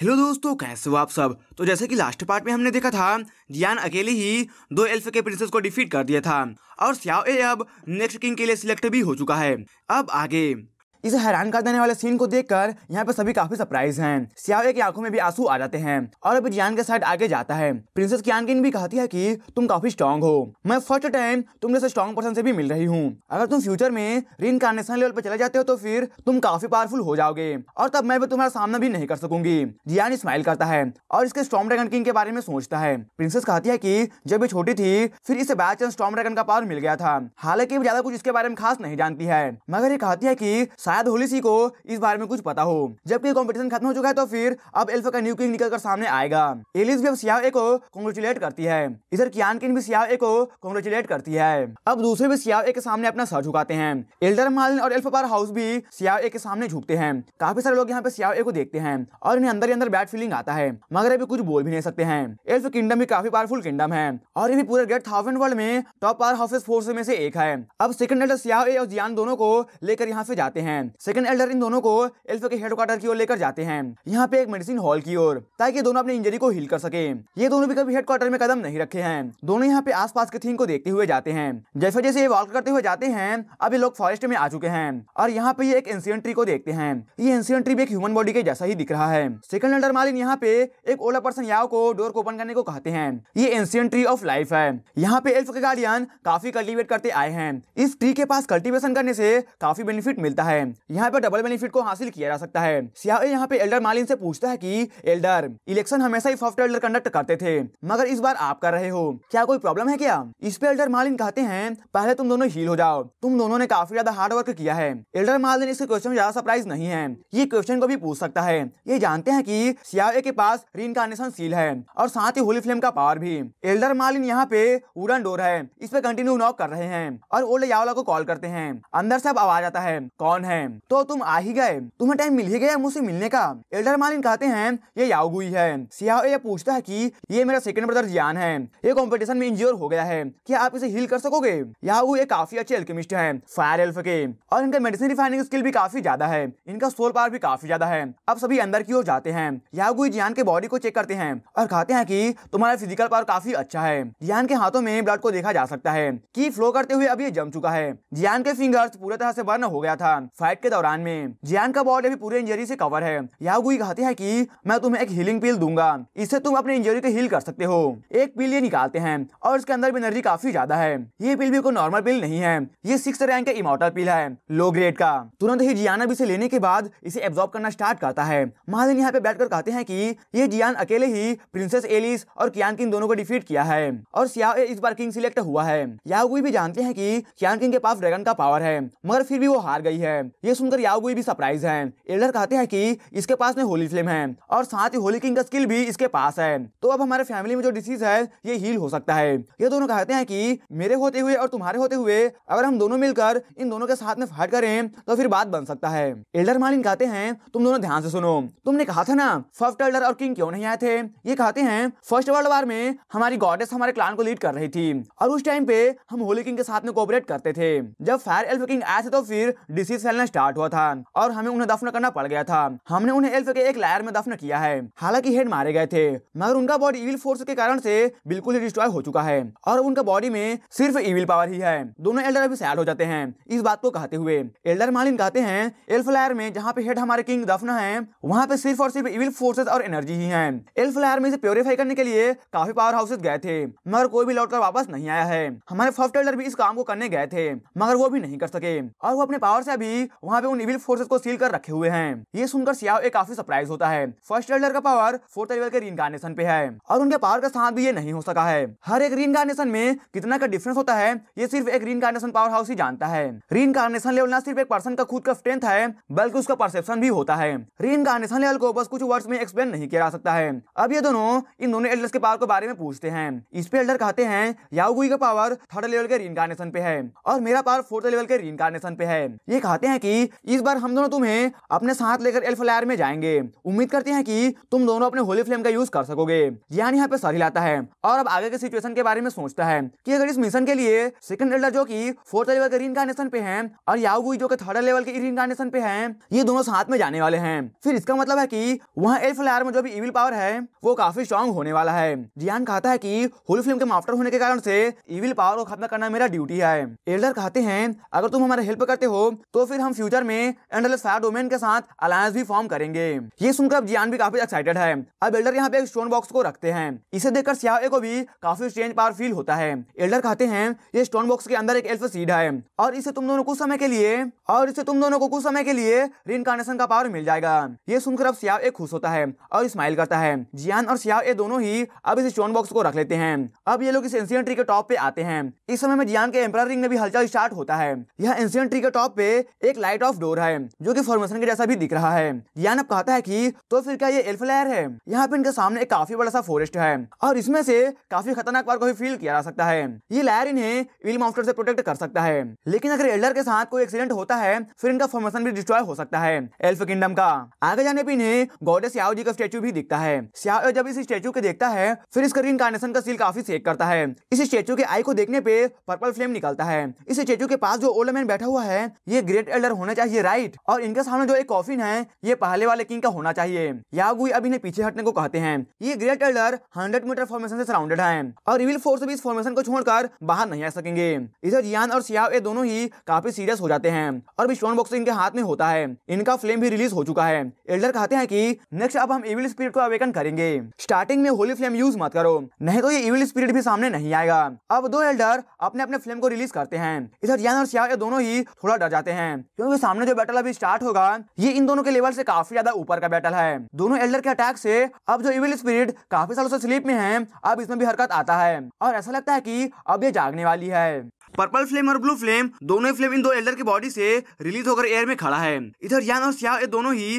hello दोस्तों कैसे हो आप सब तो जैसे कि लास्ट पार्ट में हमने देखा था जियान अकेले ही दो एल्फ के प्रिंसेस को डिफीट कर दिया था और सियाओ ए अब नेक्स्ट किंग के लिए सिलेक्ट भी हो चुका है अब आगे इस हैरान कर देने वाले सीन को देखकर यहाँ पे सभी काफी सरप्राइज हैं सियावे की आंखों में भी आंसू आ जाते हैं और अभी जियान के साथ आगे जाता है प्रिंसेस की भी कहती है कि तुम काफी स्ट्रांग हो मैं फर्स्ट टाइम तुम जैसे स्ट्रांग पर्सन से भी मिल रही हूँ अगर तुम फ्यूचर में रीन लेवल पर चले जाते हो तो फिर तुम काफी पावरफुल हो जाओगे और तब मैं भी तुम्हारा सामना भी नहीं कर सकूंगी जियान स्माइल करता है और इसके स्टॉम ड्रैगन किंग के बारे में सोचता है प्रिंसेस कहती है कि जब ये छोटी थी फिर इसे बाय चांस स्ट्रॉम ड्रैगन का पावर मिल गया था हालांकि ज्यादा कुछ इसके बारे में खास नहीं जानती है मगर ये कहती है की शायद शायद होली सी को इस बारे में कुछ पता हो जबकि कॉम्पिटिशन खत्म हो चुका है तो फिर अब एल्फा का न्यू किंग निकल कर सामने आएगा एलिस भी अब ए को कॉन्ग्रेचुलेट करती है इधर कियान किन भी सियाव ए को कॉन्ग्रेचुलेट करती है अब दूसरे भी सियाव ए के सामने अपना सर झुकाते हैं एल्डर मालिन और एल्फा पार हाउस भी सियाव ए के सामने झुकते हैं काफी सारे लोग यहाँ पे सियाव ए को देखते हैं और इन्हें अंदर ही अंदर बैड फीलिंग आता है मगर अभी कुछ बोल भी नहीं सकते हैं एल्फ किंगडम भी काफी पावरफुल किंगडम है और ये भी पूरे ग्रेट थाउजेंड वर्ल्ड में टॉप पावर हाउसेस फोर्स में से एक है अब सेकंड एल्डर सियाव ए और जियान दोनों को लेकर यहाँ से जाते हैं हैं सेकंड एल्डर इन दोनों को एल्फ के हेडक्वार्टर की ओर लेकर जाते हैं यहाँ पे एक मेडिसिन हॉल की ओर ताकि दोनों अपनी इंजरी को हील कर सके ये दोनों भी कभी हेडक्वार्टर में कदम नहीं रखे हैं दोनों यहाँ पे आस के थीम को देखते हुए जाते हैं जैसे जैसे ये वॉक करते हुए जाते हैं अब ये लोग फॉरेस्ट में आ चुके हैं और यहाँ पे एक एंसियन ट्री को देखते हैं ये एंसियंट्री ट्री भी एक ह्यूमन बॉडी के जैसा ही दिख रहा है सेकंड एल्डर मालिन यहाँ पे एक ओला पर्सन याव को डोर को ओपन करने को कहते हैं ये एंसियन ट्री ऑफ लाइफ है यहाँ पे एल्फ के गार्डियन काफी कल्टीवेट करते आए हैं इस ट्री के पास कल्टीवेशन करने से काफी बेनिफिट मिलता है यहाँ पर डबल बेनिफिट को हासिल किया जा सकता है सियाओ यहाँ पे एल्डर मालिन से पूछता है कि एल्डर इलेक्शन हमेशा ही सॉफ्ट एल्डर कंडक्ट करते थे मगर इस बार आप कर रहे हो क्या कोई प्रॉब्लम है क्या इस पे एल्डर मालिन कहते हैं पहले तुम दोनों हील हो जाओ तुम दोनों ने काफी ज्यादा हार्ड वर्क किया है एल्डर मालिन इसके क्वेश्चन में ज्यादा सरप्राइज नहीं है ये क्वेश्चन को भी पूछ सकता है ये जानते हैं की सियाओ के पास रिनकारनेशन सील है और साथ ही होली फ्लेम का पावर भी एल्डर मालिन यहाँ पे वुडन डोर है इस पे कंटिन्यू नॉक कर रहे हैं और ओल्ड यावला को कॉल करते हैं अंदर से अब आवाज आता है कौन है हैं तो तुम आ ही गए तुम्हें टाइम मिल ही गया मुझसे मिलने का एल्डर मालिन कहते हैं ये याओगुई है सियाओ ये पूछता है कि ये मेरा सेकंड ब्रदर जियान है ये कंपटीशन में इंजोर हो गया है क्या आप इसे हील कर सकोगे याओगु ये काफी अच्छे एल्केमिस्ट है फायर एल्फ के और इनका मेडिसिन रिफाइनिंग स्किल भी काफी ज्यादा है इनका सोल पावर भी काफी ज्यादा है अब सभी अंदर की ओर जाते हैं याओगुई जियान के बॉडी को चेक करते हैं और कहते हैं की तुम्हारा फिजिकल पावर काफी अच्छा है जियान के हाथों में ब्लड को देखा जा सकता है की फ्लो करते हुए अब ये जम चुका है जियान के फिंगर्स पूरे तरह से बर्न हो गया था फाइट के दौरान में जियान का बॉडी अभी पूरे इंजरी से कवर है यागुई कहते हैं कि मैं तुम्हें एक हीलिंग पिल दूंगा इससे तुम अपने इंजरी को हील कर सकते हो एक पिल ये निकालते हैं और इसके अंदर भी एनर्जी काफी ज्यादा है ये पिल भी कोई नॉर्मल पिल नहीं है ये सिक्स रैंक का इमोटल पिल है लो ग्रेड का तुरंत ही जियान अब इसे लेने के बाद इसे एब्जॉर्ब करना स्टार्ट करता है महाजन यहाँ पे बैठ कहते हैं की ये जियान अकेले ही प्रिंसेस एलिस और कियान किंग दोनों को डिफीट किया है और सिया इस बार किंग सिलेक्ट हुआ है यागुई भी जानते हैं की कियान किंग के पास ड्रैगन का पावर है मगर फिर भी वो हार गई है ये सुनकर याओबुई भी सरप्राइज है एल्डर कहते हैं कि इसके पास में होली फ्लेम है और साथ ही होली किंग का स्किल भी इसके पास है तो अब हमारे फैमिली में जो डिसीज है ये हील हो सकता है ये दोनों कहते हैं कि मेरे होते हुए और तुम्हारे होते हुए अगर हम दोनों मिलकर इन दोनों के साथ में फाइट करें तो फिर बात बन सकता है एल्डर मालिन कहते हैं तुम दोनों ध्यान से सुनो तुमने कहा था ना फर्स्ट एल्डर और किंग क्यों नहीं आए थे ये कहते हैं फर्स्ट वर्ल्ड वार में हमारी गॉडेस हमारे क्लान को लीड कर रही थी और उस टाइम पे हम होली किंग के साथ में कोऑपरेट करते थे जब फायर एल्फ किंग आए थे तो फिर डिसीज फैलना स्टार्ट हुआ था और हमें उन्हें दफन करना पड़ गया था हमने उन्हें एल्फ के एक लायर में दफन किया है हालांकि हेड मारे गए थे मगर उनका बॉडी इविल फोर्स के कारण से बिल्कुल ही डिस्ट्रॉय हो चुका है और उनका बॉडी में सिर्फ इविल पावर ही है दोनों एल्डर अभी सैड हो जाते हैं इस बात को कहते हुए एल्डर मालिन कहते हैं एल्फ लायर में जहाँ पे हेड हमारे किंग दफन है वहाँ पे सिर्फ और सिर्फ इविल फोर्सेस और एनर्जी ही है एल्फ लायर में इसे प्योरीफाई करने के लिए काफी पावर हाउसेज गए थे मगर कोई भी लौटकर वापस नहीं आया है हमारे फर्स्ट एल्डर भी इस काम को करने गए थे मगर वो भी नहीं कर सके और वो अपने पावर से अभी वहाँ पे उन इविल फोर्सेस को सील कर रखे हुए हैं ये सुनकर सियाओ एक काफी सरप्राइज होता है फर्स्ट एल्डर का पावर फोर्थ एल्डर के रीइंकार्नेशन पे है और उनके पावर का साथ भी ये नहीं हो सका है हर एक रीइंकार्नेशन में कितना का डिफरेंस होता है ये सिर्फ एक रीइंकार्नेशन पावर हाउस ही जानता है रीइंकार्नेशन लेवल न सिर्फ एक पर्सन का खुद का स्ट्रेंथ है बल्कि उसका परसेप्शन भी होता है रीइंकार्नेशन लेवल को बस कुछ वर्ड में एक्सप्लेन नहीं किया जा सकता है अब ये दोनों इन दोनों एल्डर्स के पावर के बारे में पूछते हैं इस पे एल्डर कहते हैं याउगुई का पावर थर्ड लेवल के रीइंकार्नेशन पे है और मेरा पावर फोर्थ लेवल के रीइंकार्नेशन पे है ये कहते हैं कि इस बार हम दोनों तुम्हें अपने साथ लेकर एल्फ में जाएंगे उम्मीद करते हैं कि तुम दोनों अपने होली फ्लेम का यूज कर सकोगे यान यहाँ पे सर लाता है और अब आगे के सिचुएशन के बारे में सोचता है कि अगर इस मिशन के लिए सेकंड एल्डर जो की फोर्थ लेवल के रिनकार्नेशन पे है और याओगुई जो की थर्ड लेवल के रिनकार्नेशन पे है ये दोनों साथ में जाने वाले हैं फिर इसका मतलब है की वहाँ एल्फ में जो भी इविल पावर है वो काफी स्ट्रॉन्ग होने वाला है जियान कहता है की होली फिल्म के माफ्टर होने के कारण से इविल पावर को खत्म करना मेरा ड्यूटी है एल्डर कहते हैं अगर तुम हमारे हेल्प करते हो तो फिर हम फ्यूचर में एंडलेस फायर डोमेन के साथ अलायंस भी फॉर्म करेंगे ये सुनकर अब जियान भी काफी एक्साइटेड है अब एल्डर यहाँ पे एक स्टोन बॉक्स को रखते हैं इसे देखकर सियाओ को भी काफी स्ट्रेंज पावर फील होता है एल्डर कहते हैं ये स्टोन बॉक्स के अंदर एक एल्फ सीड है और इसे तुम दोनों कुछ समय के लिए और इसे तुम दोनों को कुछ समय के लिए रिनकार्नेशन का पावर मिल जाएगा ये सुनकर अब सियाव एक खुश होता है और स्माइल करता है जियान और सियाव ये दोनों ही अब इस स्टोन बॉक्स को रख लेते हैं अब ये लोग इस एंशियन ट्री के टॉप पे आते हैं इस समय में जियान के एम्पर रिंग में भी हलचल स्टार्ट होता है यह एंशियन ट्री के टॉप पे एक लाइट ऑफ डोर है जो कि फॉर्मेशन के जैसा भी दिख रहा है यान अब कहता है कि तो फिर क्या ये एल्फ लहर है यहाँ पे इनके सामने एक काफी बड़ा सा फॉरेस्ट है और इसमें से काफी खतरनाक पार को भी फील किया जा सकता है ये लहर इन्हें विल मॉन्स्टर से प्रोटेक्ट कर सकता है लेकिन अगर एल्डर के साथ कोई एक्सीडेंट होता है फिर इनका फॉर्मेशन भी डिस्ट्रॉय हो सकता है एल्फ किंगडम का आगे जाने पर इन्हें गोडे याओ जी का स्टेचू भी दिखता है सियाओ जब इस स्टेचू को देखता है फिर इसका रिनकार्नेशन का सील काफी सेक करता है इस स्टेचू के आई को देखने पे पर्पल फ्लेम निकलता है इस स्टेचू के पास जो ओल्ड मैन बैठा हुआ है ये ग्रेट एल्डर होना चाहिए राइट और इनके सामने जो एक कॉफिन है ये पहले वाले किंग का होना चाहिए यागुई अब इन्हें पीछे हटने को कहते हैं ये great elder hundred meter formation से सराउंडेड है और रिविल फोर्स भी इस फॉर्मेशन को छोड़कर बाहर नहीं आ सकेंगे इधर यान और सियाव ये दोनों ही काफी सीरियस हो जाते हैं और भी बॉक्स इनके हाथ में होता है इनका फ्लेम भी रिलीज हो चुका है एल्डर कहते हैं की नेक्स्ट अब हम इविल स्पिरिट को अवेकन करेंगे स्टार्टिंग में होली फ्लेम यूज मत करो नहीं तो ये इविल स्पिरिट भी सामने नहीं आएगा अब दो एल्डर अपने अपने फ्लेम को रिलीज करते हैं इधर यान और सियाव ये दोनों ही थोड़ा डर जाते हैं दोनों के सामने जो बैटल अभी स्टार्ट होगा ये इन दोनों के लेवल से काफी ज्यादा ऊपर का बैटल है दोनों एल्डर के अटैक से अब जो इविल स्पिरिट काफी सालों से स्लीप में है अब इसमें भी हरकत आता है और ऐसा लगता है की अब ये जागने वाली है पर्पल फ्लेम और ब्लू फ्लेम दोनों ही फ्लेम इन दो एल्डर की बॉडी से रिलीज होकर एयर में खड़ा है इधर यान और सियाव दोनों ही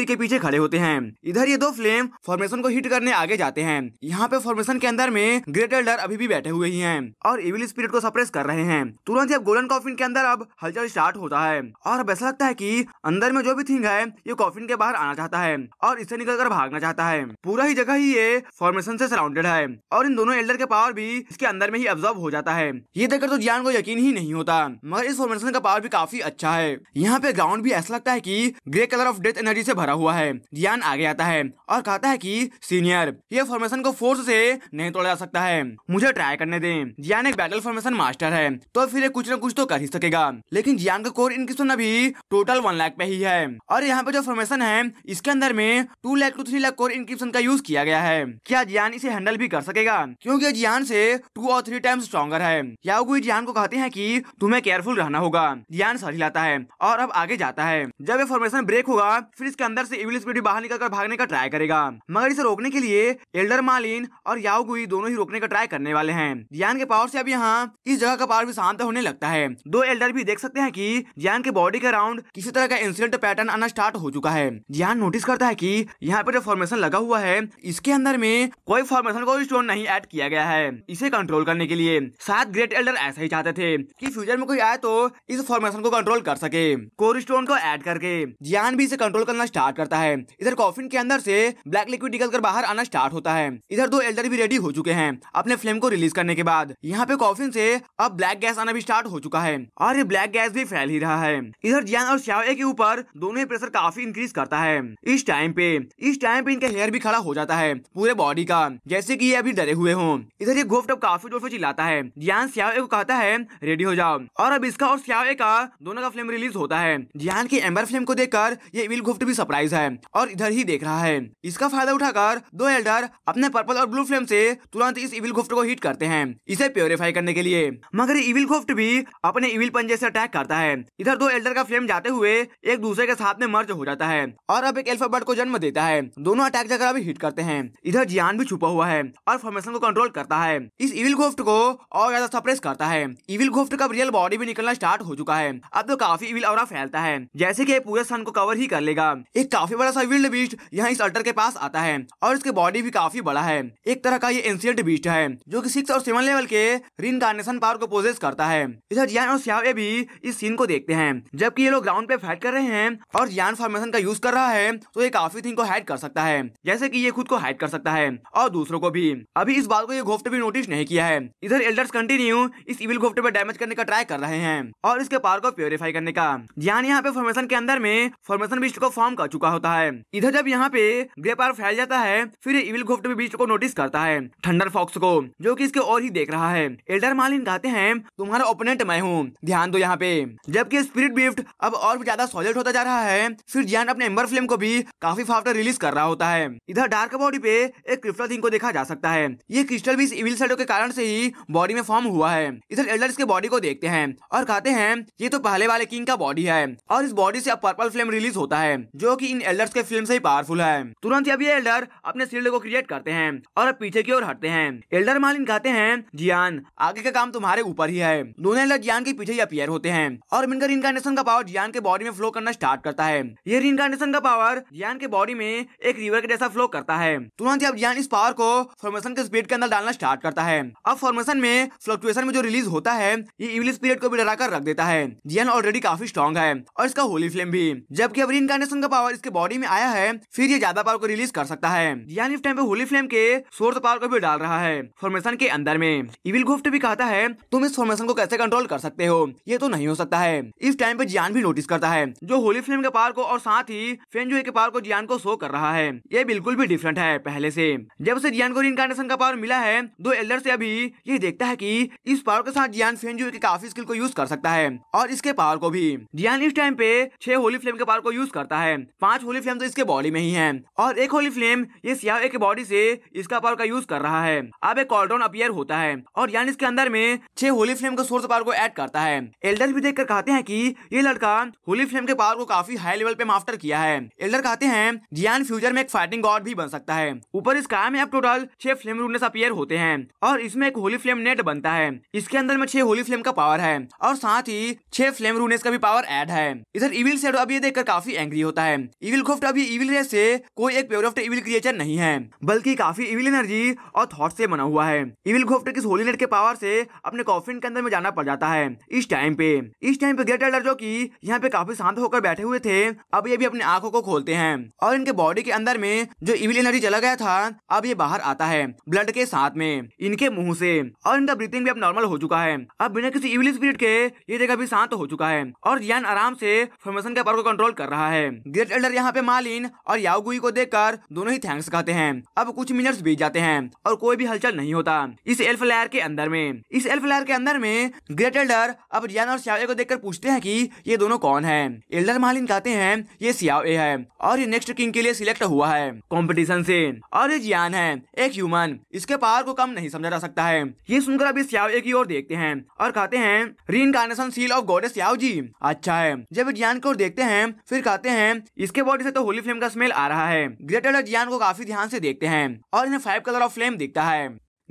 टी के पीछे खड़े होते हैं इधर ये दो फ्लेम फॉर्मेशन को हिट करने आगे जाते हैं यहाँ पे फॉर्मेशन के अंदर में ग्रेट एल्डर अभी भी बैठे हुए ही है और इविल स्पिरिट को सप्रेस कर रहे हैं तुरंत अब गोल्डन कॉफिन के अंदर अब हलचल स्टार्ट होता है और अब ऐसा लगता है की अंदर में जो भी थिंग है ये कॉफिन के बाहर आना चाहता है और इसे निकल कर भागना चाहता है पूरा ही जगह ही ये फॉर्मेशन से सराउंडेड है और इन दोनों एल्डर के पावर भी इसके अंदर में ही ऑब्जर्व हो जाता है ये देखकर तो जियान को यकीन ही नहीं होता मगर इस फॉर्मेशन का पावर भी काफी अच्छा है यहाँ पे ग्राउंड भी ऐसा लगता है की grey colour of death energy से भरा हुआ है जियान आगे आता है और कहता है की सीनियर ये फॉर्मेशन को फोर्स से नहीं तोड़ा जा सकता है मुझे ट्राई करने दे जियान एक बैटल फॉर्मेशन मास्टर है तो फिर कुछ न कुछ तो कर ही सकेगा लेकिन जियान का कोर इनकी सुन अभी टोटल वन लाख पे ही है और यहाँ पे जो फॉर्मेशन है इसके अंदर में two lakh to three lakh core encryption का यूज किया गया है क्या जियान इसे हैंडल भी कर सकेगा क्योंकि जियान से टू और थ्री टाइम स्ट्रॉगर है यागुई जियान को कहते हैं कि तुम्हें केयरफुल रहना होगा जियान सर हिलाता है और अब आगे जाता है जब ये फॉर्मेशन ब्रेक होगा फिर इसके अंदर से इविल स्पीड बाहर निकलकर भागने का ट्राई करेगा मगर इसे रोकने के लिए एल्डर मालिन और याओगुई दोनों ही रोकने का ट्राई करने वाले हैं जियान के पावर से अब यहाँ इस जगह का पावर भी शांत होने लगता है दो एल्डर भी देख सकते हैं की जियान के बॉडी के अराउंड किसी तरह का इंसिडेंट पैटर्न आना स्टार्ट हो चुका है जियान नोटिस करता है की यहाँ पर जो फॉर्मेशन लगा हुआ है इसके अंदर में कोई फॉर्मेशन को स्टोन नहीं एड किया गया है इसे कंट्रोल करने के लिए सात ग्रेट एल्डर ऐसा ही चाहते थे कि फ्यूचर में कोई आए तो इस फॉर्मेशन को कंट्रोल कर सके कोर स्टोन को ऐड करके जियान भी इसे कंट्रोल करना स्टार्ट करता है इधर कॉफिन के अंदर से ब्लैक लिक्विड निकल कर बाहर आना स्टार्ट होता है इधर दो एल्डर भी रेडी हो चुके हैं अपने फ्लेम को रिलीज करने के बाद यहाँ पे कॉफिन से अब ब्लैक गैस आना भी स्टार्ट हो चुका है और ये ब्लैक गैस भी फैल ही रहा है इधर जियान और श्यावे के ऊपर दोनों ही प्रेशर काफी इंक्रीज करता है इस टाइम पे इस टाइम पे इनका हेयर भी खड़ा हो जाता है पूरे बॉडी का जैसे की ये अभी डरे हुए हों इधर ये गोफ्ट अब काफी जोर से चिल्लाता है जियान श्यावे को कहता आता है रेडी हो जाओ और अब इसका और सियावे का दोनों का फिल्म रिलीज होता है जियान की एम्बर फिल्म को देखकर ये इविल गुफ्ट भी सरप्राइज है और इधर ही देख रहा है इसका फायदा उठाकर दो एल्डर अपने पर्पल और ब्लू फ्लेम से तुरंत इस इविल गुफ्ट को हिट करते हैं इसे प्योरीफाई करने के लिए मगर इविल गुफ्ट भी अपने इविल पंजे से अटैक करता है इधर दो एल्डर का फ्लेम जाते हुए एक दूसरे के साथ में मर्ज हो जाता है और अब एक एल्फाबर्ट को जन्म देता है दोनों अटैक जगह अभी हिट करते हैं इधर जियान भी छुपा हुआ है और फॉर्मेशन को कंट्रोल करता है इस इविल गुफ्ट को और ज्यादा सप्रेस करता है है इविल घोफ्ट का रियल बॉडी भी निकलना स्टार्ट हो चुका है अब तो काफी इविल और फैलता है जैसे की पूरे सन को कवर ही कर लेगा एक काफी बड़ा सा विल्ड बीस्ट यहाँ इस अल्टर के पास आता है और इसके बॉडी भी काफी बड़ा है एक तरह का ये एंसियंट बीस्ट है जो की सिक्स और सेवन लेवल के रिन पावर को पोजेस करता है इधर जियान और सियावे भी इस सीन को देखते हैं जबकि ये लोग ग्राउंड पे फाइट कर रहे हैं और जियान फॉर्मेशन का यूज कर रहा है तो ये काफी थिंग को हाइड कर सकता है जैसे कि ये खुद को हाइड कर सकता है और दूसरों को भी अभी इस बात को ये घोफ्ट भी नोटिस नहीं किया है इधर एल्डर्स कंटिन्यू इस सिविल घोफ्टे पर डैमेज करने का ट्राई कर रहे हैं और इसके पावर को प्योरीफाई करने का ध्यान यहाँ पे फॉर्मेशन के अंदर में फॉर्मेशन बीस्ट को फॉर्म कर चुका होता है इधर जब यहाँ पे ग्रे पावर फैल जाता है फिर इविल घोफ्टे बीस्ट को नोटिस करता है थंडर फॉक्स को जो की इसके और ही देख रहा है एल्डर मालिन कहते हैं तुम्हारा ओपोनेंट मैं हूँ ध्यान दो यहाँ पे जबकि स्पिरिट बिफ्ट अब और भी ज्यादा सॉलिड होता जा रहा है फिर ज्ञान अपने एम्बर फ्लेम को भी काफी फाफ्टर रिलीज कर रहा होता है इधर डार्क बॉडी पे एक क्रिप्टो थिंग को देखा जा सकता है ये क्रिस्टल भी इस इविल साइडो के कारण से ही बॉडी में फॉर्म हुआ है इधर एल्डर इसके बॉडी को देखते हैं और कहते हैं ये तो पहले वाले किंग का बॉडी है और इस बॉडी से अब पर्पल फ्लेम रिलीज होता है जो की इन एल्डर्स के फिल्म से ही पावरफुल है तुरंत अब ये एल्डर अपने शील्ड को क्रिएट करते हैं और अब पीछे की ओर हटते हैं एल्डर मालिन कहते हैं जियान आगे का काम तुम्हारे ऊपर ही है दोनों एल्डर जियान के पीछे ही अपियर होते हैं और मिनकर इनकारनेशन का पावर जियान के बॉडी में फ्लो करना स्टार्ट करता है ये रिनकारनेशन का पावर जियान के बॉडी में एक रिवर के जैसा फ्लो करता है तुरंत अब जियान इस पावर को फॉर्मेशन के स्पीड के अंदर डालना स्टार्ट करता है अब फॉर्मेशन में फ्लक्चुएशन में जो रिलीज होता है ये इवलिस स्पिरिट को भी डरा कर रख देता है जियन ऑलरेडी काफी स्ट्रॉन्ग है और इसका होली फ्लेम भी जबकि अब रिनकार्नेशन का पावर इसके बॉडी में आया है फिर ये ज्यादा पावर को रिलीज कर सकता है जियन इस टाइम पे होली फ्लेम के सोर्स पावर को भी डाल रहा है फॉर्मेशन के अंदर में इविल गुफ्ट भी कहता है तुम इस फॉर्मेशन को कैसे कंट्रोल कर सकते हो ये तो नहीं हो सकता है इस टाइम पे जियान भी नोटिस करता है जो होली फ्लेम के पावर को और साथ ही फेंजुए के पावर को जियान को शो कर रहा है ये बिल्कुल भी डिफरेंट है पहले से जब से जियान को रिनकार्नेशन का पावर मिला है दो एल्डर से अभी ये देखता है की इस पावर के साथ जियान फेन जो काफी स्किल को यूज कर सकता है और इसके पावर को भी जियान इस टाइम पे छह होली फ्लेम के पावर को यूज करता है पांच होली फ्लेम तो इसके बॉडी में ही है और एक होली फ्लेम ये सियावे के बॉडी से इसका पावर का यूज कर रहा है अब एक कॉलडाउन अपियर होता है और यान इसके अंदर में छह होली फ्लेम का सोर्स पावर को एड करता है एल्डर भी कर कहते हैं की ये लड़का होली फ्लेम के पावर को काफी हाई लेवल पे माफ्टर किया है एल्डर कहते हैं जियान फ्यूचर में एक फाइटिंग गॉड भी बन सकता है ऊपर इस काम में अब टोटल छह फ्लेम रूनेस अपियर होते हैं और इसमें एक होली फ्लेम नेट बनता है इसके अंदर में छह होली फ्लेम का पावर है और साथ ही छह फ्लेम रूनेस का भी पावर एड है इधर इविल से अब ये देखकर काफी एंग्री होता है इविल खोफ्ट अभी इविल रेस से कोई एक प्योर ऑफ इविल क्रिएचर नहीं है बल्कि काफी इविल एनर्जी और थॉट से बना हुआ है इविल खोफ्ट किस होली नेट के पावर से अपने कॉफिन के अंदर में जाना पड़ जाता है इस टाइम पे इस टाइम पे ग्रेट एल्डर जो की यहाँ पे काफी शांत होकर बैठे हुए थे अब ये भी अपनी आंखों को खोलते हैं और इनके बॉडी के अंदर में जो इविल एनर्जी चला गया था अब ये बाहर आता है ब्लड के साथ में इनके मुंह से और इनका ब्रीथिंग भी अब नॉर्मल हो चुका चुका है अब बिना किसी इविल स्पिरिट के ये जगह भी शांत हो चुका है और यान आराम से फॉर्मेशन के पावर को कंट्रोल कर रहा है ग्रेट एल्डर यहाँ पे मालिन और याओगुई को देखकर दोनों ही थैंक्स कहते हैं अब कुछ मिनट्स बीत जाते हैं और कोई भी हलचल नहीं होता इस एल्फ लेयर के अंदर में इस एल्फ लेयर के अंदर में ग्रेट एल्डर अब जियान और सियावे को देखकर पूछते हैं कि ये दोनों कौन है एल्डर मालिन कहते हैं ये सियावे ए है और ये नेक्स्ट किंग के लिए सिलेक्ट हुआ है कॉम्पिटिशन से और ये जियान है एक ह्यूमन इसके पावर को कम नहीं समझा जा सकता है ये सुनकर अभी सियावे की ओर देख देखते हैं और कहते हैं reincarnation seal of goddess याओजी अच्छा है जब जियान को देखते हैं फिर कहते हैं इसके बॉडी से तो होली फ्लेम का स्मेल आ रहा है ग्रेटर जियान को काफी ध्यान से देखते हैं और इन्हें फाइव कलर ऑफ फ्लेम दिखता है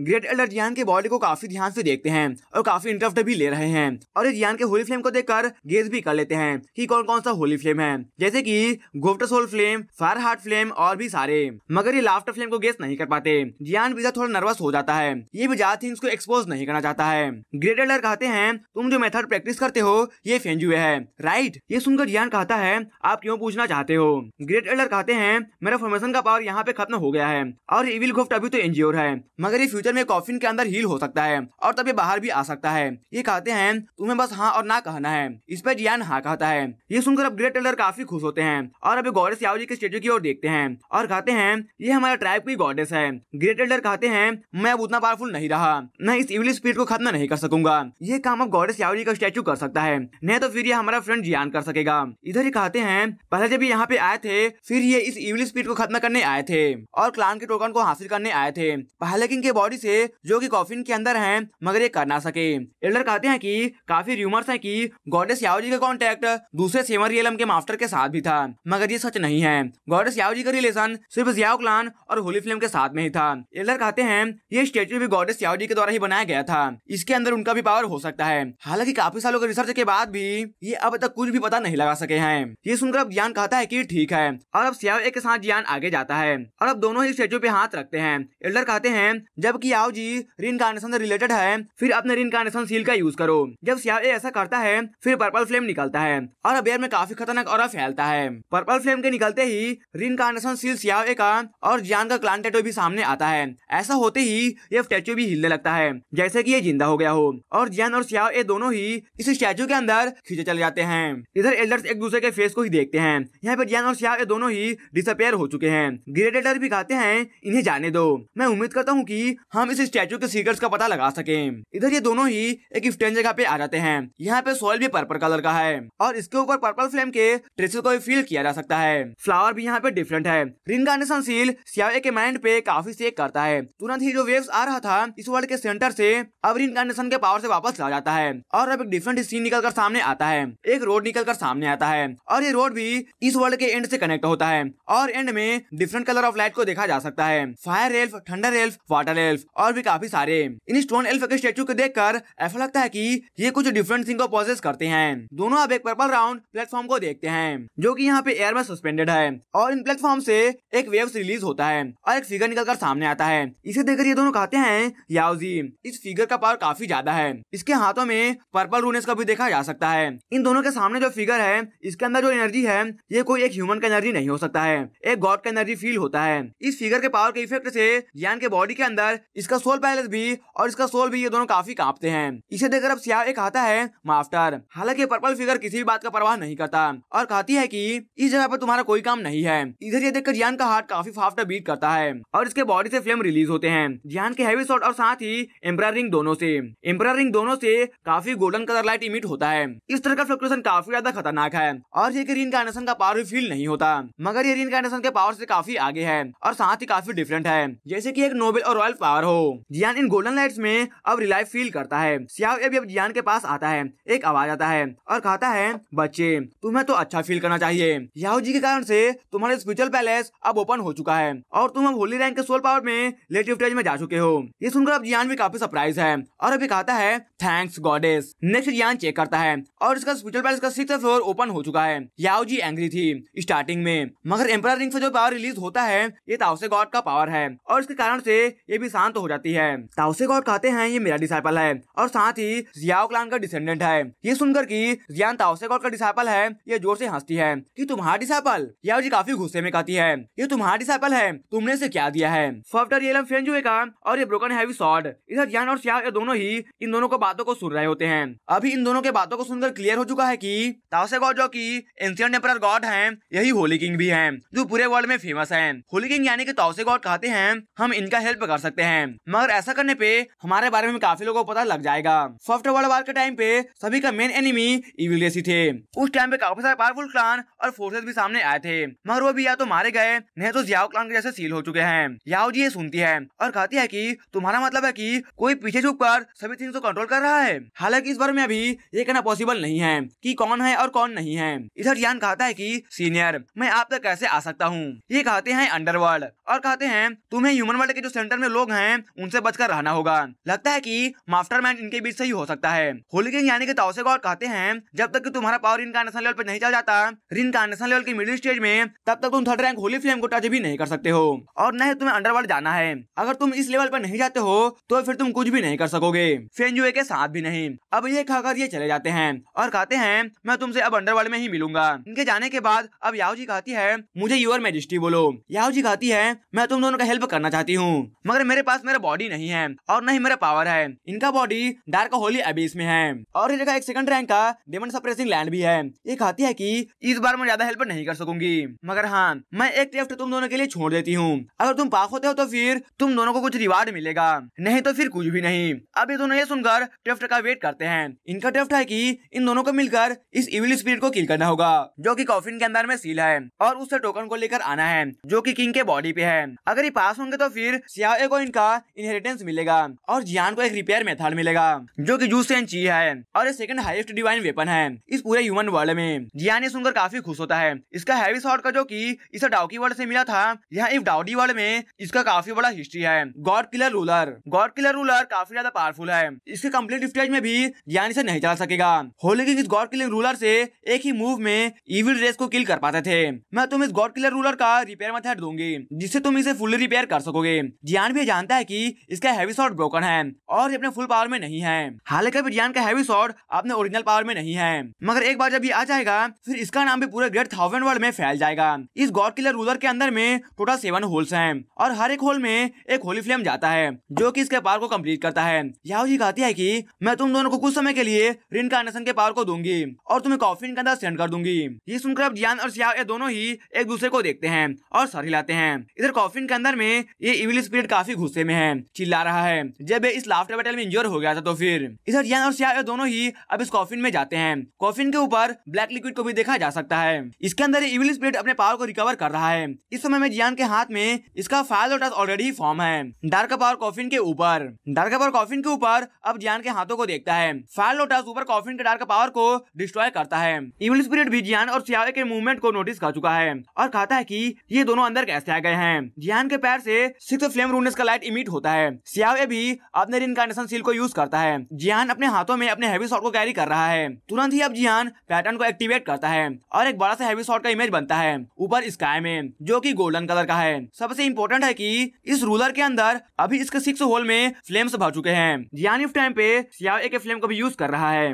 ग्रेट एल्डर जियान के बॉडी को काफी ध्यान से देखते हैं और काफी इंटरेस्ट भी ले रहे हैं और ये जियान के होली फ्लेम को देखकर गेस भी कर लेते हैं कि कौन कौन सा होली फ्लेम है जैसे कि गोफ्ट soul flame fire heart flame और भी सारे मगर ये लाफ्टर फ्लेम को गेस नहीं कर पाते जियान बीजा थोड़ा नर्वस हो जाता है ये बीजा थिंग्स को एक्सपोज नहीं करना चाहता है ग्रेट एल्डर कहते हैं तुम जो मेथड प्रैक्टिस करते हो ये फेंजुए है राइट ये सुनकर जियान कहता है आप क्यों पूछना चाहते हो ग्रेट एल्डर कहते हैं मेरा फॉर्मेशन का पावर यहाँ पे खत्म हो गया है और इविल गोफ्ट अभी तो एनजीओर है मगर ये फ्यूचर जब में कॉफिन के अंदर हील हो सकता है और तब ये बाहर भी आ सकता है ये कहते हैं तुम्हें बस हाँ और ना कहना है इस पर जियान हाँ कहता है ये सुनकर अब ग्रेट टेलर काफी खुश होते हैं और अब गॉडेस याओ जी के स्टेचू की ओर देखते हैं और कहते हैं ये हमारा ट्राइब की गॉडेस है ग्रेट एल्डर कहते हैं मैं अब उतना पावरफुल नहीं रहा मैं इस इवली स्पीड को खत्म नहीं कर सकूंगा ये काम अब गॉडेस याओ का स्टेचू कर सकता है नहीं तो फिर ये हमारा फ्रेंड जियान कर सकेगा इधर ही कहते हैं पहले जब यहाँ पे आए थे फिर ये इस इवली स्पीड को खत्म करने आए थे और क्लान के टोकन को हासिल करने आए थे पहले किंग के बॉडी से जो कि कॉफिन के अंदर है मगर ये कर ना सके एल्डर कहते हैं कि काफी र्यूमर्स हैं कि गॉडेस जी का कॉन्टेक्ट दूसरे सेमर रियलम के मास्टर के साथ भी था मगर ये सच नहीं है गॉडेस जी का रिलेशन सिर्फ जियाओ क्लान और होली फिल्म के साथ में ही था एल्डर कहते हैं ये स्टेचू भी गॉडेस जी के द्वारा ही बनाया गया था इसके अंदर उनका भी पावर हो सकता है हालांकि काफी सालों के रिसर्च के बाद भी ये अब तक कुछ भी पता नहीं लगा सके हैं ये सुनकर अब ज्ञान कहता है की ठीक है और अब सियाओ एक के साथ ज्ञान आगे जाता है और अब दोनों ही स्टेचू पे हाथ रखते हैं एल्डर कहते हैं जबकि कि याव जी कार्नेशन से रिलेटेड है फिर अपने कार्नेशन सील का यूज करो जब सियाव ऐसा करता है फिर पर्पल फ्लेम निकलता है और अबेयर में काफी खतरनाक और फैलता है पर्पल फ्लेम के निकलते ही रिन कार्नेशन सील सियाव का और जान का क्लान टेटो भी सामने आता है ऐसा होते ही ये स्टैचू भी हिलने लगता है जैसे की ये जिंदा हो गया हो और जैन और सियाव ए दोनों ही इस स्टैचू के अंदर खींचे चले जाते हैं इधर एल्डर्स एक दूसरे के फेस को ही देखते हैं यहाँ पे जैन और सियाव ए दोनों ही डिसअपेयर हो चुके हैं ग्रेडेटर भी कहते हैं इन्हें जाने दो मैं उम्मीद करता हूँ की हम इस स्टैचू के सीक्रेट्स का पता लगा सके इधर ये दोनों ही एक स्टैंड जगह पे आ जाते हैं यहाँ पे सॉइल भी पर्पल कलर का है और इसके ऊपर पर्पल फ्लेम के ट्रेसेस को भी फील किया जा सकता है फ्लावर भी यहाँ पे डिफरेंट है रिनगार्नेशन सील सियावे के माइंड पे काफी सेक करता है तुरंत ही जो वेव आ रहा था इस वर्ल्ड के सेंटर से अब रिनगार्नेशन के पावर से वापस आ जाता है और अब एक डिफरेंट सीन निकल कर सामने आता है एक रोड निकल कर सामने आता है और ये रोड भी इस वर्ल्ड के एंड से कनेक्ट होता है और एंड में डिफरेंट कलर ऑफ लाइट को देखा जा सकता है fire elf thunder elf water elf elf और भी काफी सारे इन स्टोन एल्फ के स्टेचू को देख कर ऐसा लगता है की ये कुछ डिफरेंट थिंग को प्रोसेस करते हैं दोनों अब एक पर्पल राउंड प्लेटफॉर्म को देखते हैं जो की यहाँ पे एयर में सस्पेंडेड है और इन प्लेटफॉर्म से एक वेव्स रिलीज होता है और एक फिगर निकल कर सामने आता है इसे देखकर ये दोनों कहते हैं याओजी इस फिगर का पावर काफी ज्यादा है इसके हाथों में पर्पल रूनेस का भी देखा जा सकता है इन दोनों के सामने जो फिगर है इसके अंदर जो एनर्जी है ये कोई एक ह्यूमन का एनर्जी नहीं हो सकता है एक गॉड का एनर्जी फील होता है इस फिगर के पावर के इफेक्ट से ज्ञान के बॉडी के अंदर इसका सोल पैलेस भी और इसका सोल भी ये दोनों काफी कांपते हैं इसे देखकर अब सियाह एक आता है माफ्टर हालांकि पर्पल फिगर किसी भी बात का परवाह नहीं करता और कहती है कि इस जगह पर तुम्हारा कोई काम नहीं है इधर ये देखकर जियान का हार्ट काफी फाफ्टर बीट करता है और इसके बॉडी से फ्लेम रिलीज होते हैं जियान के हैवी शॉट और साथ ही एम्ब्रॉयडरिंग रिंग दोनों से एम्ब्रॉयडरिंग रिंग दोनों से काफी गोल्डन कलर लाइट इमिट होता है इस तरह का फ्लक्चुएशन काफी ज्यादा खतरनाक है और ये रीन कार्नेशन का पावर भी फील नहीं होता मगर ये रीन कार्नेशन के पावर से काफी आगे है और साथ ही काफी डिफरेंट है जैसे की एक नोबेल और रॉयल पावर सवार हो जियान इन गोल्डन लाइट्स में अब रिलाइव फील करता है सियाव एबी अब जियान के पास आता है एक आवाज आता है और कहता है बच्चे तुम्हें तो अच्छा फील करना चाहिए याहू जी के कारण से तुम्हारे स्पिरिचुअल पैलेस अब ओपन हो चुका है और तुम अब होली रैंक के सोल पावर में लेटिव स्टेज में जा चुके हो ये सुनकर अब जियान भी काफी सरप्राइज है और अभी कहता है थैंक्स गॉडेस नेक्स्ट जियान चेक करता है और इसका स्पिरिचुअल पैलेस का सिक्स फ्लोर ओपन हो चुका है याहू जी एंग्री थी स्टार्टिंग में मगर एम्पर रिंग से जो पावर रिलीज होता है ये ताओसे गॉड का पावर है और इसके कारण से ये भी शांत शांत हो जाती है ताउसे गौर कहते हैं ये मेरा डिसाइपल है और साथ ही जियाओ क्लान का डिसेंडेंट है ये सुनकर की जियान ताउसे गौर का डिसाइपल है ये जोर से हंसती है की तुम्हारा डिसाइपल याओ जी काफी गुस्से में कहती है ये तुम्हारा डिसाइपल है तुमने इसे क्या दिया है फॉफ्टर ये फ्रेंड हुए का और ये ब्रोकन हैवी शॉर्ट इधर जियान और सियाओ ये दोनों ही इन दोनों को बातों को सुन रहे होते हैं अभी इन दोनों के बातों को सुनकर क्लियर हो चुका है की ताउसे गौर जो की एंशियंट एम्पर गॉड है यही होली किंग भी है जो पूरे वर्ल्ड में फेमस है होली किंग यानी कि ताउसे गॉड कहते हैं हम इनका हेल्प कर सकते हैं हैं मगर ऐसा करने पे हमारे बारे में काफी लोगों को पता लग जाएगा फर्स्ट वर्ल्ड वार के टाइम पे सभी का मेन एनिमी इविल रेसी थे उस टाइम पे काफी सारे पावरफुल क्लान और फोर्सेस भी सामने आए थे मगर वो भी या तो मारे गए नहीं तो जियाओ क्लान के जैसे सील हो चुके हैं याओ जी ये सुनती है और कहती है की तुम्हारा मतलब है की कोई पीछे छुप कर सभी थिंग्स को कंट्रोल कर रहा है हालांकि इस बार में अभी ये कहना पॉसिबल नहीं है की कौन है और कौन नहीं है इधर ज्ञान कहता है की सीनियर मैं आप तक कैसे आ सकता हूँ ये कहते हैं अंडरवर्ल्ड और कहते हैं तुम्हें ह्यूमन वर्ल्ड के जो सेंटर में लोग हैं हैं उनसे बचकर रहना होगा लगता है की मास्टरमैन इनके बीच से ही हो सकता है होलिकिन यानी कि ताउसे गौर कहते हैं जब तक कि तुम्हारा पावर नेशनल लेवल पर नहीं चल जाता नेशनल लेवल की मिडिल स्टेज में तब तक तुम थर्ड रैंक होली फ्लेम को टच भी नहीं कर सकते हो और न ही तुम्हें अंडरवर्ल्ड जाना है अगर तुम इस लेवल पर नहीं जाते हो तो फिर तुम कुछ भी नहीं कर सकोगे फेंजुए के साथ भी नहीं अब ये खाकर ये चले जाते हैं और कहते हैं मैं तुमसे अब अंडरवर्ल्ड में ही मिलूंगा इनके जाने के बाद अब याहू जी कहती है मुझे यूर मेजिस्ट्री बोलो याहू जी कहती है मैं तुम दोनों का हेल्प करना चाहती हूँ मगर मेरे पास पास मेरा बॉडी नहीं है और न ही मेरा पावर है इनका बॉडी डार्क होली अबीस में है और ये जगह एक सेकंड रैंक का डेमन सप्रेसिंग लैंड भी है ये कहती है की इस बार मैं ज्यादा हेल्प नहीं कर सकूंगी मगर हाँ मैं एक टेफ्ट तुम दोनों के लिए छोड़ देती हूँ अगर तुम पाक होते हो तो फिर तुम दोनों को कुछ रिवार्ड मिलेगा नहीं तो फिर कुछ भी नहीं अब ये दोनों ये सुनकर टेफ्ट का वेट करते हैं इनका टेफ्ट है की इन दोनों को मिलकर इस इविल स्पिरिट को किल करना होगा जो की कॉफिन के अंदर में सील है और उससे टोकन को लेकर आना है जो की किंग के बॉडी पे है अगर ये पास होंगे तो फिर सियाओ को इनका इनहेरिटेंस मिलेगा और जियान को एक रिपेयर मेथड मिलेगा जो की जूस एंड ची है और ये सेकंड हाईएस्ट डिवाइन वेपन है इस पूरे ह्यूमन वर्ल्ड में जियान ये सुनकर काफी खुश होता है इसका हैवी शॉर्ट का जो की इसे डाउकी वर्ल्ड से मिला था यहाँ इस डाउडी वर्ल्ड में इसका काफी बड़ा हिस्ट्री है god killer ruler god killer ruler काफी ज्यादा पावरफुल है इसके कम्प्लीट स्टेज में भी जियान इसे नहीं चला सकेगा होली के इस गॉड किलर रूलर से एक ही मूव में इविल रेस को किल कर पाते थे मैं तुम इस गॉड किलर रूलर का रिपेयर मेथड दूंगी जिससे तुम इसे फुल रिपेयर कर सकोगे जियान भी जानता है है कि इसका हैवी शॉट ब्रोकन है और ये अपने फुल पावर में नहीं है हालांकि बिरयान का हैवी शॉट अपने ओरिजिनल पावर में नहीं है मगर एक बार जब ये आ जाएगा फिर इसका नाम भी पूरे ग्रेट थाउजेंड वर्ल्ड में फैल जाएगा इस गॉड किलर रूलर के अंदर में टोटल सेवन होल्स है और हर एक होल में एक होली फ्लेम जाता है जो की इसके पावर को कम्प्लीट करता है याहू जी कहती है की मैं तुम दोनों को कुछ समय के लिए रिनकार्नेशन के पावर को दूंगी और तुम्हें कॉफिन के अंदर सेंड कर दूंगी ये सुनकर अब जियान और सियाओ ये दोनों ही एक दूसरे को देखते हैं और सर हिलाते हैं इधर कॉफिन के अंदर में ये इविल स्पिरिट काफी गुस्से में है चिल्ला रहा है जब इस लाफ्टर बैटल में इंजोर हो गया था तो फिर इधर यन और सिया दोनों ही अब इस कॉफिन में जाते हैं कॉफिन के ऊपर ब्लैक लिक्विड को भी देखा जा सकता है इसके अंदर इविल स्प्रिट अपने पावर को रिकवर कर रहा है इस समय में जियान के हाथ में इसका फायर लोटस ऑलरेडी फॉर्म है डार्क पावर कॉफिन के ऊपर डार्क पावर कॉफिन के ऊपर अब जियान के हाथों को देखता है फायर लोटस ऊपर कॉफिन के डार्क पावर को डिस्ट्रॉय करता है इविल स्प्रिट भी जियान और सियावे के मूवमेंट को नोटिस कर चुका है और कहता है की ये दोनों अंदर कैसे आ गए हैं जियान के पैर से सिक्स फ्लेम रूनस का लाइट इमिट होता है सियावे भी अपने रिनकार्नेशन सील को यूज करता है जियान अपने हाथों में अपने हैवी शॉट को कैरी कर रहा है तुरंत ही अब जियान पैटर्न को एक्टिवेट करता है और एक बड़ा सा हैवी शॉट का इमेज बनता है ऊपर स्काई में जो की गोल्डन कलर का है सबसे इम्पोर्टेंट है की इस रूलर के अंदर अभी इसके सिक्स होल में फ्लेम्स भर चुके हैं जियान इस टाइम पे सियावे के फ्लेम को भी यूज कर रहा है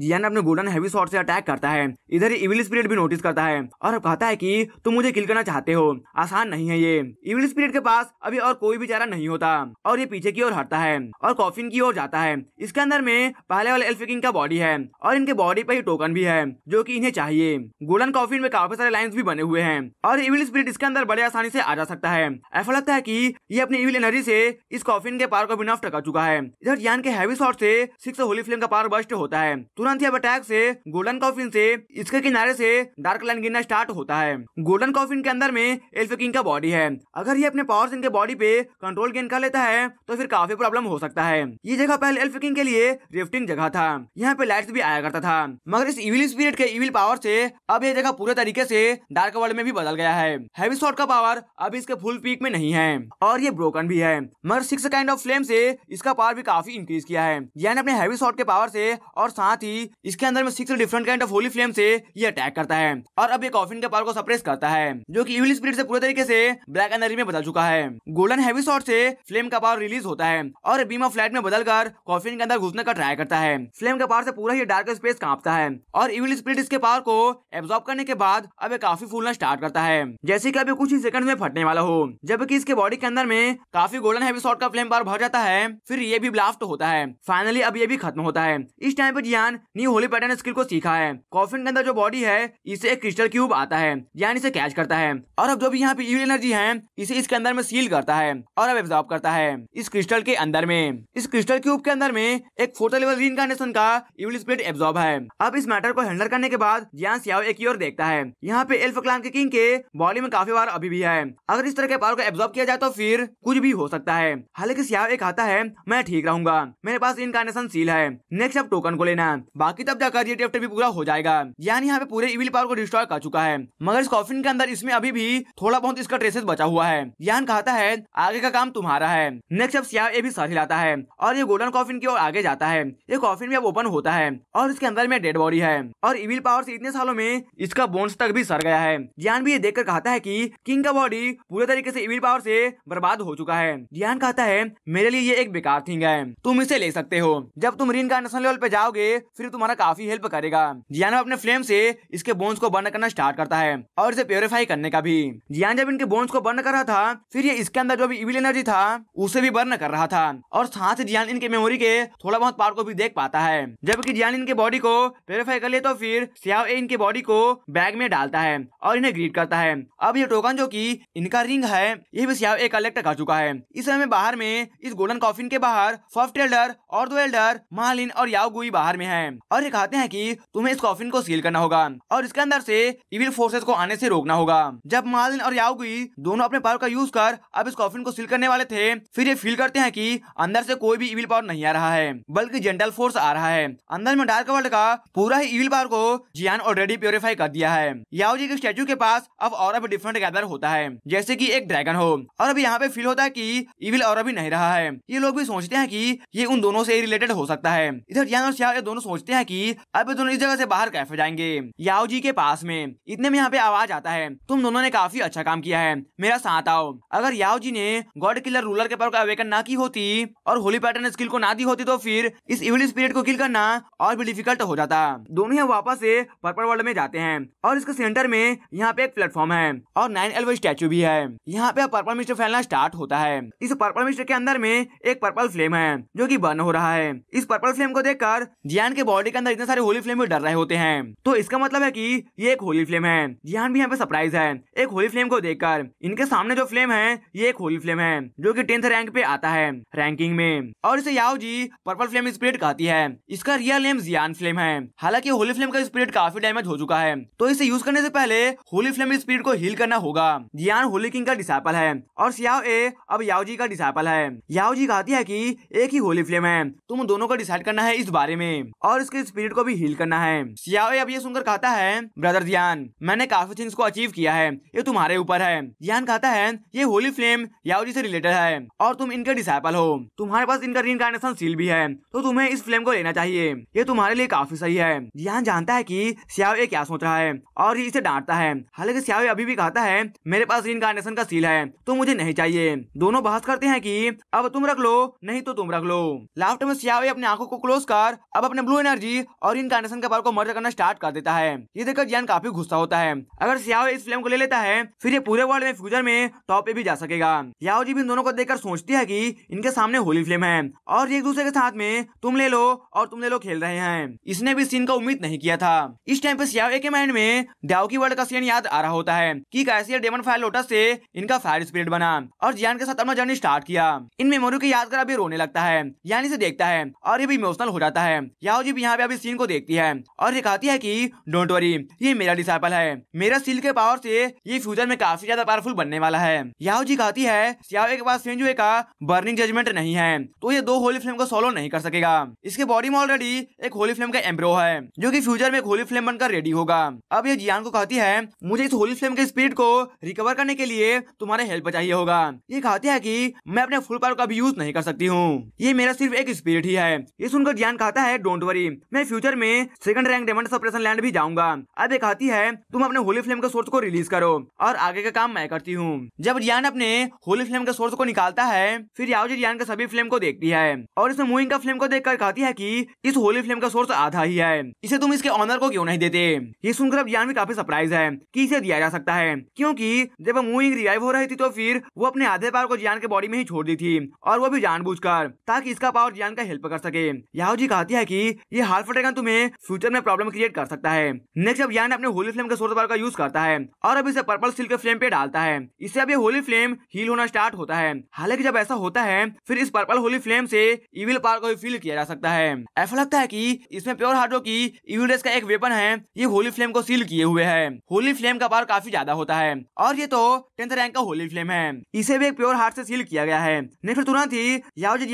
जियान अपने गोल्डन हैवी शॉर्ट से अटैक करता है इधर इविल स्पिरिट भी नोटिस करता है और कहता है कि तुम मुझे किल करना चाहते हो आसान नहीं है ये इविल स्पिरिट के पास अभी और कोई भी चारा नहीं होता और ये पीछे की ओर हटता है और कॉफिन की ओर जाता है इसके अंदर में पहले वाले एल्फी किंग का बॉडी है और इनके बॉडी पर ही टोकन भी है जो की इन्हें चाहिए गोल्डन कॉफिन में काफी सारे लाइन भी बने हुए हैं और इविल स्पिरिट इसके अंदर बड़े आसानी से आ जा सकता है ऐसा लगता है की ये अपनी इविल एनर्जी से इस कॉफिन के पार को बिना टका चुका है इधर यान के हैवी शॉर्ट से सिक्स होली फिल्म का पार बस्ट होता है तुरंत तुरंत ही अब अटैक से गोल्डन कॉफिन से इसके किनारे से डार्क लाइन गिरना स्टार्ट होता है गोल्डन कॉफिन के अंदर में एल्फ किंग का बॉडी है अगर ये अपने पावर इनके बॉडी पे कंट्रोल गेन कर लेता है तो फिर काफी प्रॉब्लम हो सकता है ये जगह पहले एल्फ किंग के लिए रिफ्टिंग जगह था यहाँ पे लाइट भी आया करता था मगर इस इविल स्पिरिट के इविल पावर से अब ये जगह पूरे तरीके से डार्क वर्ल्ड में भी बदल गया है हैवी शॉट का पावर अब इसके फुल पीक में नहीं है और ये ब्रोकन भी है मगर सिक्स काइंड ऑफ फ्लेम से इसका पावर भी काफी इंक्रीज किया है यानी अपने हैवी शॉट के पावर से और साथ ही कि इसके अंदर में six different kind of holy flame से ये अटैक करता है और अब ये कॉफिन के पावर को सप्रेस करता है जो की इविल स्प्रिट से पूरे तरीके से ब्लैक एनर्जी में बदल चुका है गोल्डन हैवी शॉट से फ्लेम का पावर रिलीज होता है और बीम ऑफ लाइट में बदलकर कॉफिन के अंदर घुसने का ट्राई करता है फ्लेम के पावर से पूरा ही डार्क स्पेस कांपता है और इविल स्प्रिट इसके पावर को एब्जॉर्ब करने के बाद अब काफी फूलना स्टार्ट करता है जैसे की अभी कुछ ही सेकंड में फटने वाला हो जबकि इसके बॉडी के अंदर में काफी गोल्डन हैवी शॉट का फ्लेम पावर भर जाता है फिर ये भी ब्लास्ट होता है फाइनली अब ये भी खत्म होता है इस टाइम पर Jian new holy pattern skill को सीखा है कॉफिन के अंदर जो बॉडी है इसे एक क्रिस्टल क्यूब आता है यानी इसे कैच करता है और अब जो भी यहाँ पे ईवी एनर्जी है इसे इसके अंदर में सील करता है और अब एब्जॉर्ब करता है इस क्रिस्टल के अंदर में इस क्रिस्टल क्यूब के अंदर में एक फोर्थ लेवल कार्नेशन का इविल स्प्लिट एब्जॉर्ब है अब इस मैटर को हैंडल करने के बाद जियान सियाओ एक और देखता है यहाँ पे एल्फ क्लान के किंग के बॉडी में काफी बार अभी भी है अगर इस तरह के पावर को एब्जॉर्ब किया जाए तो फिर कुछ भी हो सकता है हालांकि सियाओ एक आता है मैं ठीक रहूंगा मेरे पास इनकारनेशन सील है नेक्स्ट अब टोकन को लेना बाकी तब जाकर ये चैप्टर भी पूरा हो जाएगा यानी यहाँ पे पूरे इविल पावर को डिस्ट्रॉय कर चुका है मगर इस कॉफिन के अंदर इसमें अभी भी थोड़ा बहुत इसका ट्रेसेस बचा हुआ है यान कहता है आगे का काम तुम्हारा है नेक्स्ट अब सिया ये भी सर हिलाता है और ये गोल्डन कॉफिन की ओर आगे जाता है ये कॉफिन भी अब ओपन होता है और इसके अंदर में डेड बॉडी है और इविल पावर से इतने सालों में इसका बोन्स तक भी सर गया है ज्ञान भी ये देखकर कहता है की किंग का बॉडी पूरे तरीके से इविल पावर से बर्बाद हो चुका है जियान कहता है मेरे लिए ये एक बेकार थिंग है तुम इसे ले सकते हो जब तुम रीन का नेशनल लेवल पे जाओगे फिर तुम्हारा काफी हेल्प करेगा जियान अपने फ्लेम से इसके बोन्स को बर्न करना स्टार्ट करता है और इसे प्योरीफाई करने का भी जियान जब इनके बोन्स को बर्न कर रहा था फिर ये इसके अंदर जो भी इविल एनर्जी था उसे भी बर्न कर रहा था और साथ ही जियान इनके मेमोरी के थोड़ा बहुत पार्ट को भी देख पाता है जबकि जियान इनके बॉडी को प्योरीफाई कर ले तो फिर सियाव ए इनके बॉडी को बैग में डालता है और इन्हें ग्रीट करता है अब ये टोकन जो की इनका रिंग है ये भी सियाव ए कलेक्ट कर चुका है इस समय बाहर में इस गोल्डन कॉफिन के बाहर फर्स्ट एल्डर और दो एल्डर मालिन और गुई बाहर में है और दिखाते हैं कि तुम्हें इस कॉफिन को सील करना होगा और इसके अंदर से इविल फोर्सेस को आने से रोकना होगा जब मालिन और याओगी दोनों अपने पावर का यूज कर अब इस कॉफिन को सील करने वाले थे फिर ये फील करते हैं की अंदर से कोई भी इविल पावर नहीं आ रहा है बल्कि जेंटल फोर्स आ रहा है अंदर में डार्क वर्ल्ड का पूरा ही इविल पावर को जियान ऑलरेडी प्योरीफाई कर दिया है याओजी के स्टेचू के पास अब और भी डिफरेंट गैदर होता है जैसे की एक ड्रैगन हो और अब यहाँ पे फील होता है की इविल और भी नहीं रहा है ये लोग भी सोचते हैं की ये उन दोनों से रिलेटेड हो सकता है इधर जियान और ये दोनों सोच सोचते हैं कि अब दोनों इस जगह से बाहर कैफे जाएंगे याओ जी के पास में इतने में यहाँ पे आवाज आता है तुम दोनों ने काफी अच्छा काम किया है मेरा साथ आओ अगर याओ जी ने गॉड किलर रूलर के पावर का अवेकन ना की होती और होली पैटर्न स्किल को ना दी होती तो फिर इस इविल स्पिरिट को किल करना और भी डिफिकल्ट हो जाता दोनों यहाँ वापस से पर्पल वर्ल्ड में जाते हैं और इसके सेंटर में यहाँ पे एक प्लेटफॉर्म है और नाइन एल्व स्टैचू भी है यहाँ पे पर्पल मिस्टर फैलना स्टार्ट होता है इस पर्पल मिस्टर के अंदर में एक पर्पल फ्लेम है जो की बर्न हो रहा है इस पर्पल फ्लेम को देखकर जियान के बॉडी के अंदर इतने सारे होली फ्लेम भी डर रहे होते हैं तो इसका मतलब है की ये एक होली फ्लेम है ध्यान भी यहाँ पे सरप्राइज है एक होली फ्लेम को देखकर इनके सामने जो फ्लेम है ये एक होली फ्लेम है जो की टेंथ रैंक पे आता है रैंकिंग में और इसे याओ जी पर्पल फ्लेम स्प्रिट कहती है इसका रियल नेम जियान फ्लेम है हालांकि होली फ्लेम का स्पिरिट काफी डैमेज हो चुका है तो इसे यूज करने से पहले होली फ्लेम स्पिरिट को हील करना होगा जियान होली किंग का डिसाइपल है और सियाओ ए अब याओ जी का डिसाइपल है याओ जी कहती है की एक ही होली फ्लेम है तुम दोनों को डिसाइड करना है इस बारे में और और इसके स्पिरिट को भी हील करना है सियाओ अब ये सुनकर कहता है ब्रदर जियान मैंने काफी थिंग्स को अचीव किया है ये तुम्हारे ऊपर है जियान कहता है ये होली फ्लेम याओ जी से रिलेटेड है और तुम इनके डिसाइपल हो तुम्हारे पास इनका रिनकार्नेशन सील भी है तो तुम्हें इस फ्लेम को लेना चाहिए ये तुम्हारे लिए काफी सही है जियान जानता है की सियाओ क्या सोच रहा है और ये इसे डांटता है हालांकि सियाओ अभी भी कहता है मेरे पास रिनकार्नेशन का सील है तो मुझे नहीं चाहिए दोनों बहस करते हैं की अब तुम रख लो नहीं तो तुम रख लो लाफ्ट में सियाओ अपनी आंखों को क्लोज कर अब अपने ब्लू एनर्जी और इनकारनेशन के पावर को मर्ज करना स्टार्ट कर देता है ये देखकर जियान काफी गुस्सा होता है अगर सियाओ इस फ्लेम को ले लेता है फिर ये पूरे वर्ल्ड में फ्यूचर में टॉप पे भी जा सकेगा याओ जी भी इन दोनों को देखकर सोचती है की इनके सामने होली फ्लेम है और एक दूसरे के साथ में तुम ले लो और तुम ले लो खेल रहे हैं इसने भी सीन का उम्मीद नहीं किया था इस टाइम पे सियाओ के माइंड में डाओ की वर्ल्ड का सीन याद आ रहा होता है की कैसे डेमन फायर लोटस से इनका फायर स्पिरिट बना और जियान के साथ अपना जर्नी स्टार्ट किया इन मेमोरी को याद कर अभी रोने लगता है यानी से देखता है और ये भी इमोशनल हो जाता है याओ जी यहाँ पे अभी सीन को देखती है और दिखाती है की डोंट वरी ये मेरा डिसाइपल है मेरा सील के पावर से ये फ्यूचर में काफी ज्यादा पावरफुल बनने वाला है याहू जी कहती है के पास सेंजुए का बर्निंग जजमेंट नहीं है तो ये दो होली फ्लेम को सोलो नहीं कर सकेगा इसके बॉडी में ऑलरेडी एक होली फ्लेम का एम्ब्रो है जो की फ्यूचर में एक होली फ्लेम बनकर रेडी होगा अब ये जियान को कहती है मुझे इस होली फ्लेम के स्पीड को रिकवर करने के लिए तुम्हारे हेल्प चाहिए होगा ये कहती है की मैं अपने फुल पावर का भी यूज नहीं कर सकती हूँ ये मेरा सिर्फ एक स्पिरिट ही है ये सुनकर जियान कहता है डोंट वरी सॉरी मैं फ्यूचर में second rank demon suppression land भी जाऊंगा अब ये है तुम अपने होली फिल्म के सोर्स को रिलीज करो और आगे का काम मैं करती हूँ जब रियान अपने होली फिल्म के सोर्स को निकालता है फिर याओजी रियान के सभी फिल्म को देखती है और इसमें मूविंग का फिल्म को देख कहती है की इस होली फिल्म का सोर्स आधा ही है इसे तुम इसके ऑनर को क्यों नहीं देते ये सुनकर अब रियान भी काफी सरप्राइज है की इसे दिया जा सकता है क्यूँकी जब मूविंग रिवाइव हो रही थी तो फिर वो अपने आधे पावर को जियान के बॉडी में ही छोड़ दी थी और वो भी जानबूझकर ताकि इसका पावर जियान का हेल्प कर सके याहू जी कहती है कि ये हाल फटेगा तुम्हें फ्यूचर में प्रॉब्लम क्रिएट कर सकता है नेक्स्ट अब यान अपने होली फ्लेम के सोर्स पावर का यूज करता है और अब इसे पर्पल सिल्क के फ्लेम पे डालता है इससे अब ये होली फ्लेम हील होना स्टार्ट होता है हालांकि जब ऐसा होता है फिर इस पर्पल होली फ्लेम से इविल पावर को फील किया जा सकता है ऐसा लगता है की इसमें प्योर हार्डो की इविलेस का एक वेपन है ये होली फ्लेम को सील किए हुए है होली फ्लेम का पावर काफी ज्यादा होता है और ये तो टेंथ रैंक का होली फ्लेम है इसे भी एक प्योर हार्ट से सील किया गया है नेक्स्ट तुरंत ही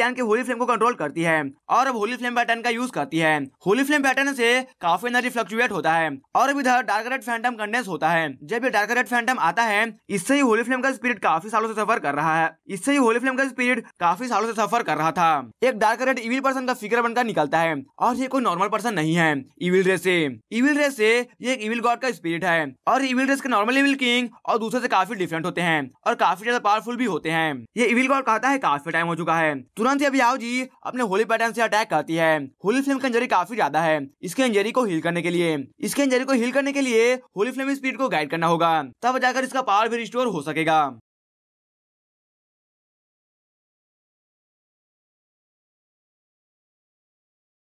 यान के होली फ्लेम को कंट्रोल करती है और अब होली फ्लेम बटन का यूज करती है है होली फ्लेम पैटर्न से काफी एनर्जी फ्लक्चुएट होता है और अब इधर डार्क रेड फैंटम कंडेंस होता है जब ये डार्क रेड फैंटम आता है इससे ही होली फ्लेम का स्पीड काफी सालों से सफर कर रहा है इससे ही होली फ्लेम का स्पीड काफी सालों से सफर कर रहा था एक डार्क रेड इविल पर्सन का फिगर बनकर निकलता है और ये कोई नॉर्मल पर्सन नहीं है इविल रेस से इविल रेस से ये एक इविल गॉड का स्पिरिट है और इविल रेस के नॉर्मल इविल किंग और दूसरे से काफी डिफरेंट होते हैं और काफी ज्यादा पावरफुल भी होते हैं ये इविल गॉड कहता है काफी टाइम हो चुका है तुरंत ही अभी आओ जी अपने होली पैटर्न से अटैक करती है होली फिल्म का इंजरी काफी ज्यादा है इसके इंजरी को हील करने के लिए इसके इंजरी को हील करने के लिए होली फ्लेम स्पीड को गाइड करना होगा तब जाकर इसका पावर भी रिस्टोर हो सकेगा